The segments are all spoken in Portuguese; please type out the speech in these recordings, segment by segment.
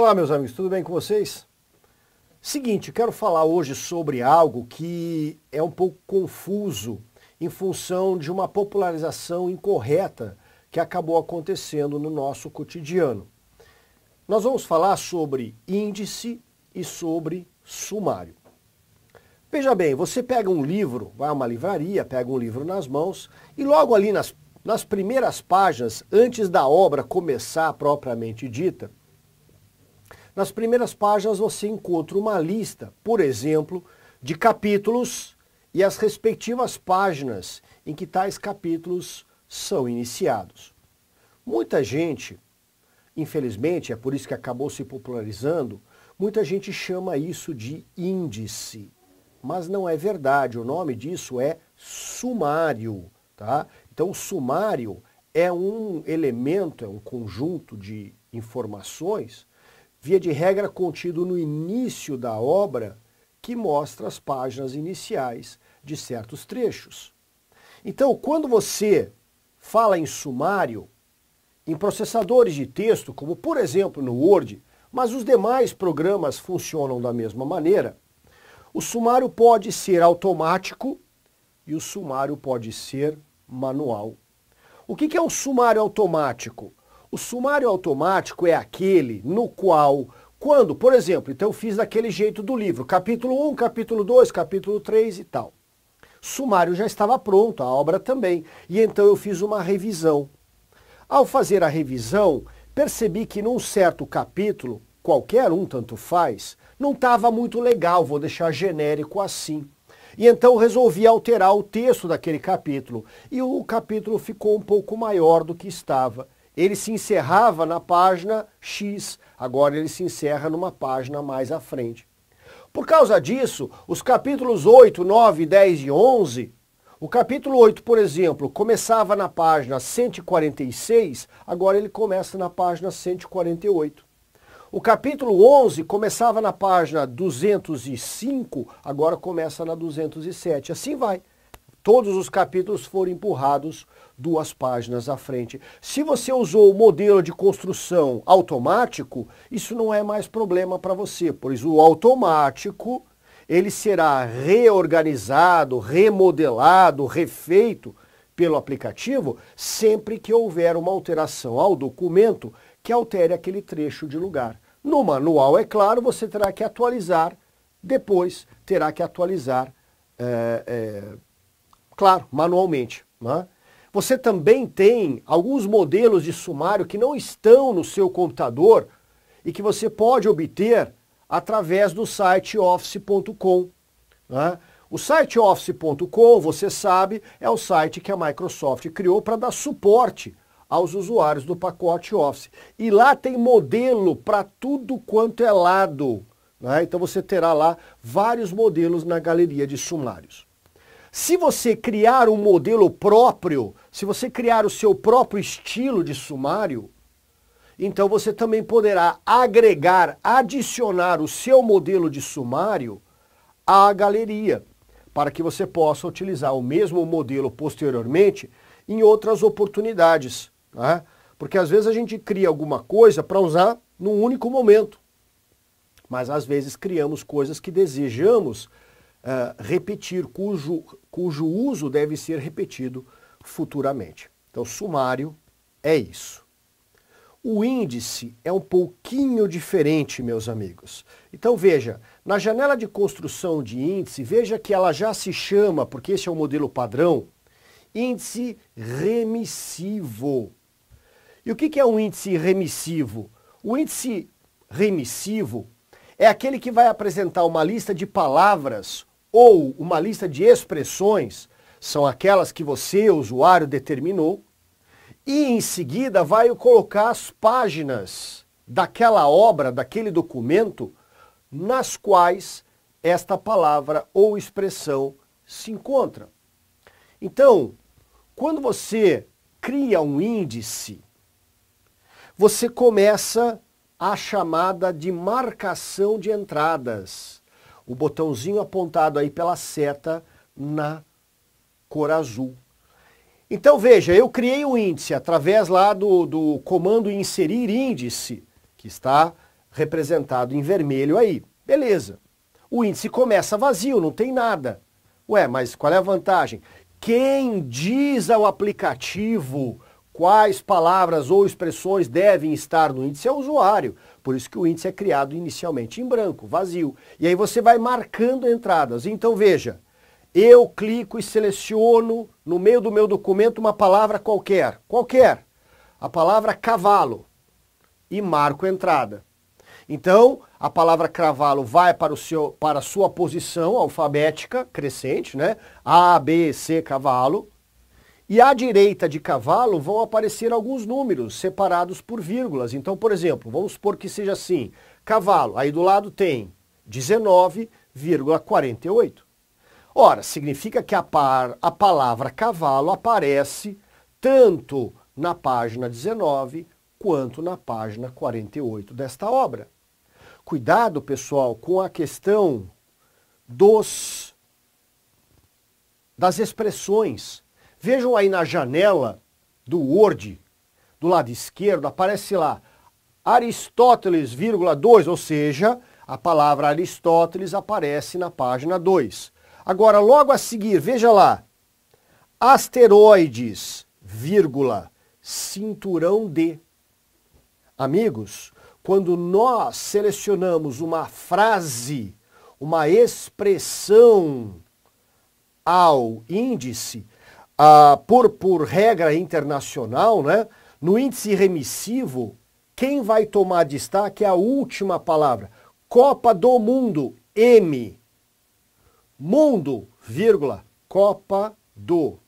Olá, meus amigos, tudo bem com vocês? Seguinte, quero falar hoje sobre algo que é um pouco confuso em função de uma popularização incorreta que acabou acontecendo no nosso cotidiano. Nós vamos falar sobre índice e sobre sumário. Veja bem, você pega um livro, vai a uma livraria, pega um livro nas mãos e logo ali nas, nas primeiras páginas, antes da obra começar propriamente dita, nas primeiras páginas você encontra uma lista, por exemplo, de capítulos e as respectivas páginas em que tais capítulos são iniciados. Muita gente, infelizmente, é por isso que acabou se popularizando, muita gente chama isso de índice, mas não é verdade, o nome disso é sumário, tá? Então, sumário é um elemento, é um conjunto de informações via de regra contido no início da obra, que mostra as páginas iniciais de certos trechos. Então, quando você fala em sumário, em processadores de texto, como por exemplo no Word, mas os demais programas funcionam da mesma maneira, o sumário pode ser automático e o sumário pode ser manual. O que é um sumário automático? O sumário automático é aquele no qual, quando, por exemplo, então eu fiz daquele jeito do livro, capítulo 1, capítulo 2, capítulo 3 e tal. Sumário já estava pronto, a obra também, e então eu fiz uma revisão. Ao fazer a revisão, percebi que num certo capítulo, qualquer um tanto faz, não estava muito legal, vou deixar genérico assim. E então resolvi alterar o texto daquele capítulo. E o capítulo ficou um pouco maior do que estava ele se encerrava na página X, agora ele se encerra numa página mais à frente. Por causa disso, os capítulos 8, 9, 10 e 11, o capítulo 8, por exemplo, começava na página 146, agora ele começa na página 148. O capítulo 11 começava na página 205, agora começa na 207. Assim vai. Todos os capítulos foram empurrados duas páginas à frente. Se você usou o modelo de construção automático, isso não é mais problema para você, pois o automático ele será reorganizado, remodelado, refeito pelo aplicativo sempre que houver uma alteração ao documento que altere aquele trecho de lugar. No manual, é claro, você terá que atualizar, depois terá que atualizar é, é, claro, manualmente. Né? Você também tem alguns modelos de sumário que não estão no seu computador e que você pode obter através do site office.com. Né? O site office.com, você sabe, é o site que a Microsoft criou para dar suporte aos usuários do pacote Office. E lá tem modelo para tudo quanto é lado. Né? Então você terá lá vários modelos na galeria de sumários. Se você criar um modelo próprio, se você criar o seu próprio estilo de sumário, então você também poderá agregar, adicionar o seu modelo de sumário à galeria, para que você possa utilizar o mesmo modelo posteriormente em outras oportunidades. Né? Porque às vezes a gente cria alguma coisa para usar num único momento, mas às vezes criamos coisas que desejamos eh, repetir, cujo, cujo uso deve ser repetido futuramente. Então, sumário é isso. O índice é um pouquinho diferente, meus amigos. Então veja, na janela de construção de índice, veja que ela já se chama, porque esse é o modelo padrão, índice remissivo. E o que é um índice remissivo? O índice remissivo é aquele que vai apresentar uma lista de palavras ou uma lista de expressões, são aquelas que você, usuário, determinou, e em seguida vai colocar as páginas daquela obra, daquele documento, nas quais esta palavra ou expressão se encontra. Então, quando você cria um índice, você começa a chamada de marcação de entradas o botãozinho apontado aí pela seta na cor azul. Então veja, eu criei o um índice através lá do, do comando inserir índice, que está representado em vermelho aí. Beleza. O índice começa vazio, não tem nada. Ué, mas qual é a vantagem? Quem diz ao aplicativo quais palavras ou expressões devem estar no índice é o usuário. Por isso que o índice é criado inicialmente em branco, vazio. E aí você vai marcando entradas. Então veja, eu clico e seleciono no meio do meu documento uma palavra qualquer, qualquer, a palavra cavalo, e marco entrada. Então, a palavra cavalo vai para, o seu, para a sua posição alfabética crescente, né? A, B, C, cavalo, e à direita de cavalo vão aparecer alguns números separados por vírgulas. Então, por exemplo, vamos supor que seja assim: cavalo, aí do lado tem 19,48. Ora, significa que a, par, a palavra cavalo aparece tanto na página 19 quanto na página 48 desta obra. Cuidado, pessoal, com a questão dos das expressões Vejam aí na janela do Word, do lado esquerdo, aparece lá Aristóteles, vírgula 2, ou seja, a palavra Aristóteles aparece na página 2. Agora, logo a seguir, veja lá, asteroides, vírgula, cinturão de. Amigos, quando nós selecionamos uma frase, uma expressão ao índice, ah, por, por regra internacional, né, no índice remissivo, quem vai tomar destaque é a última palavra. Copa do Mundo, M. Mundo, vírgula, Copa do.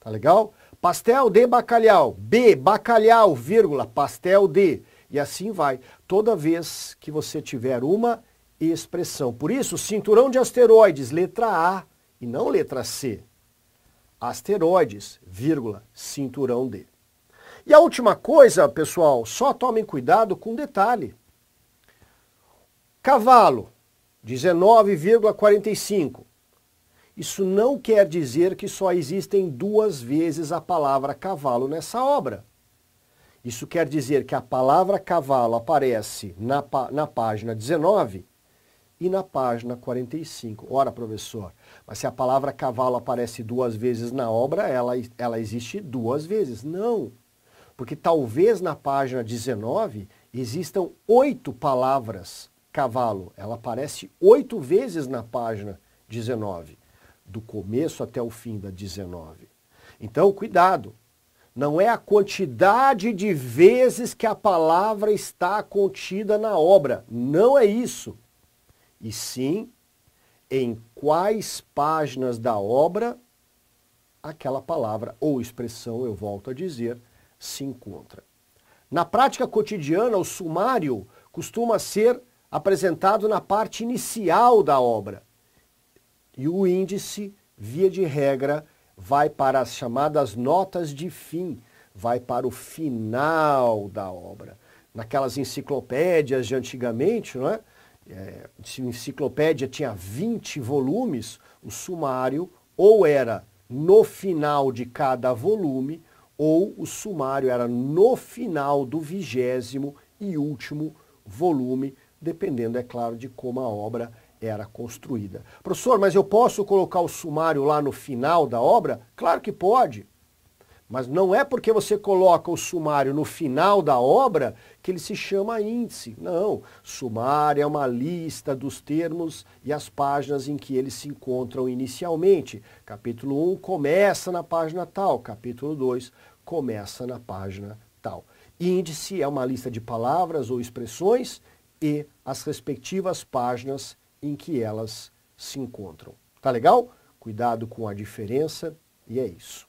Tá legal? Pastel de bacalhau, B, bacalhau, vírgula, pastel de. E assim vai, toda vez que você tiver uma expressão. Por isso, cinturão de asteroides, letra A e não letra C asteroides, vírgula, cinturão D. E a última coisa, pessoal, só tomem cuidado com um detalhe. Cavalo, 19,45. Isso não quer dizer que só existem duas vezes a palavra cavalo nessa obra. Isso quer dizer que a palavra cavalo aparece na, na página 19 e na página 45. Ora, professor, mas se a palavra cavalo aparece duas vezes na obra, ela, ela existe duas vezes. Não, porque talvez na página 19 existam oito palavras cavalo. Ela aparece oito vezes na página 19, do começo até o fim da 19. Então, cuidado. Não é a quantidade de vezes que a palavra está contida na obra. Não é isso e sim em quais páginas da obra aquela palavra ou expressão, eu volto a dizer, se encontra. Na prática cotidiana, o sumário costuma ser apresentado na parte inicial da obra. E o índice, via de regra, vai para as chamadas notas de fim, vai para o final da obra. Naquelas enciclopédias de antigamente, não é? é, se a enciclopédia tinha 20 volumes, o sumário ou era no final de cada volume, ou o sumário era no final do vigésimo e último volume, dependendo, é claro, de como a obra era construída. Professor, mas eu posso colocar o sumário lá no final da obra? Claro que pode. Mas não é porque você coloca o sumário no final da obra que ele se chama índice. Não. Sumário é uma lista dos termos e as páginas em que eles se encontram inicialmente. Capítulo 1 começa na página tal, capítulo 2 começa na página tal. Índice é uma lista de palavras ou expressões e as respectivas páginas em que elas se encontram. Tá legal? Cuidado com a diferença e é isso.